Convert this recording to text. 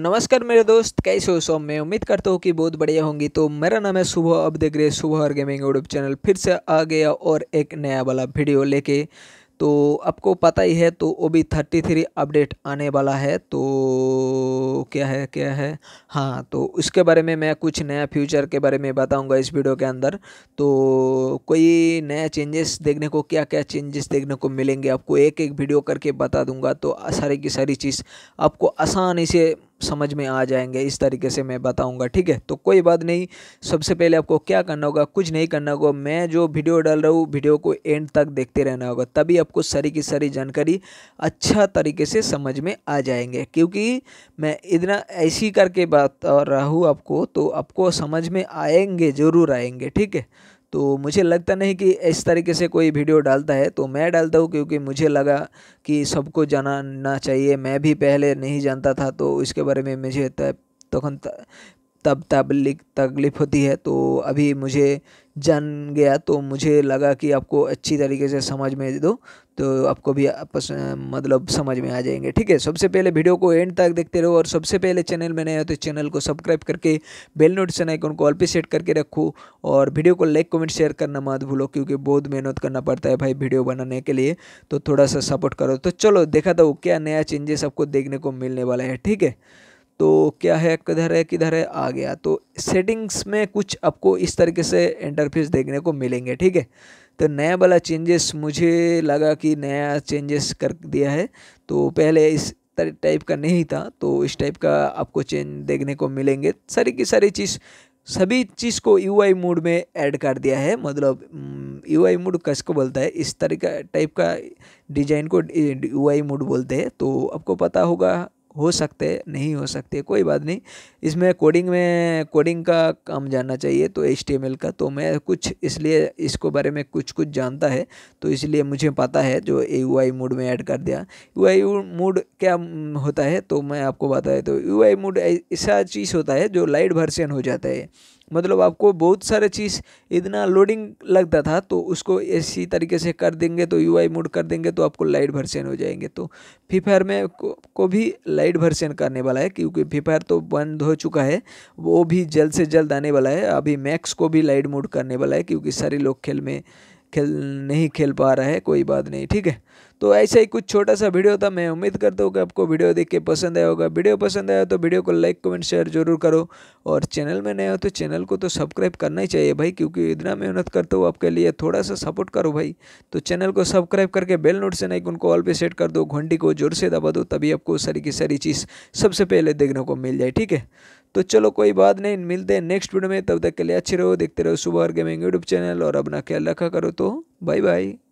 नमस्कार मेरे दोस्त कैसे हो सो मैं उम्मीद करता हूँ कि बहुत बढ़िया होंगी तो मेरा नाम है सुबह अब देख रहे सुबह और गेमिंग यूट्यूब चैनल फिर से आ गया और एक नया वाला वीडियो लेके तो आपको पता ही है तो O B thirty three update आने वाला है तो क्या है क्या है हाँ तो उसके बारे में मैं कुछ नया फ्यूचर के बारे में बताऊंगा इस वीडियो के अंदर तो कोई नया चेंजेस देखने को क्या क्या चेंजेस देखने को मिलेंगे आपको एक एक वीडियो करके बता दूंगा तो सारी की सारी चीज़ आपको आसानी से समझ में आ जाएंगे इस तरीके से मैं बताऊंगा ठीक है तो कोई बात नहीं सबसे पहले आपको क्या करना होगा कुछ नहीं करना होगा मैं जो वीडियो डाल रहा हूँ वीडियो को एंड तक देखते रहना होगा तभी आपको सारी की सारी जानकारी अच्छा तरीके से समझ में आ जाएंगे क्योंकि मैं इतना ऐसी करके बात रहा हूँ आपको तो आपको समझ में आएंगे ज़रूर आएंगे ठीक है तो मुझे लगता नहीं कि इस तरीके से कोई वीडियो डालता है तो मैं डालता हूँ क्योंकि मुझे लगा कि सबको जाना चाहिए मैं भी पहले नहीं जानता था तो इसके बारे में मुझे तो तब तब लिख तकलीफ़ होती है तो अभी मुझे जान गया तो मुझे लगा कि आपको अच्छी तरीके से समझ में दो तो आपको भी आपस मतलब समझ में आ जाएंगे ठीक है सबसे पहले वीडियो को एंड तक देखते रहो और सबसे पहले चैनल में नए हो तो चैनल को सब्सक्राइब करके बेल नोटिफिकेशन आइकन को ऑल पे सेट करके रखो और वीडियो को लाइक कमेंट शेयर करना मत भूलो क्योंकि बहुत मेहनत करना पड़ता है भाई वीडियो बनाने के लिए तो थोड़ा सा सपोर्ट करो तो चलो देखा था क्या नया चेंजेस आपको देखने को मिलने वाला है ठीक है तो क्या है किधर है किधर है आ गया तो सेटिंग्स में कुछ आपको इस तरीके से इंटरफेस देखने को मिलेंगे ठीक है तो नया वाला चेंजेस मुझे लगा कि नया चेंजेस कर दिया है तो पहले इस टाइप का नहीं था तो इस टाइप का आपको चेंज देखने को मिलेंगे सारी की सारी चीज़ सभी चीज़ को यू आई मोड में ऐड कर दिया है मतलब यू आई मोड कस को बोलता है इस तरीका टाइप का डिजाइन को यू आई मोड बोलते हैं तो आपको पता होगा हो सकते नहीं हो सकते कोई बात नहीं इसमें कोडिंग में कोडिंग का काम जानना चाहिए तो एच का तो मैं कुछ इसलिए इसको बारे में कुछ कुछ जानता है तो इसलिए मुझे पता है जो यू आई मोड में ऐड कर दिया यू आई मोड क्या होता है तो मैं आपको बताया तो यू आई मोड ऐसा चीज़ होता है जो लाइट वर्सन हो जाता है मतलब आपको बहुत सारे चीज़ इतना लोडिंग लगता था तो उसको इसी तरीके से कर देंगे तो यू आई मोड कर देंगे तो आपको लाइट भर्सन हो जाएंगे तो फ्री फायर में को, को भी लाइट भर्सन करने वाला है क्योंकि फ्री फायर तो बंद हो चुका है वो भी जल्द से जल्द आने वाला है अभी मैक्स को भी लाइट मोड करने वाला है क्योंकि सारे लोग खेल में खेल नहीं खेल पा रहा है कोई बात नहीं ठीक है तो ऐसा ही कुछ छोटा सा वीडियो था मैं उम्मीद करता हूँ कि आपको वीडियो देख के पसंद आया होगा वीडियो पसंद आया तो वीडियो को लाइक कमेंट शेयर जरूर करो और चैनल में नए हो तो चैनल को तो सब्सक्राइब करना ही चाहिए भाई क्योंकि इतना मेहनत करता हूँ आपके लिए थोड़ा सा सपोर्ट करो भाई तो चैनल को सब्सक्राइब करके बेल नोट से नाइक उनको ऑल पे सेट कर दो घंटी को जोर से दबा दो तभी आपको सारी की सारी चीज़ सबसे पहले देखने को मिल जाए ठीक है तो चलो कोई बात नहीं मिलते हैं नेक्स्ट वीडियो में तब तक के लिए अच्छे रहो देखते रहो सुबह गेमिंग यूट्यूब चैनल और अपना ख्याल रखा करो तो बाय बाय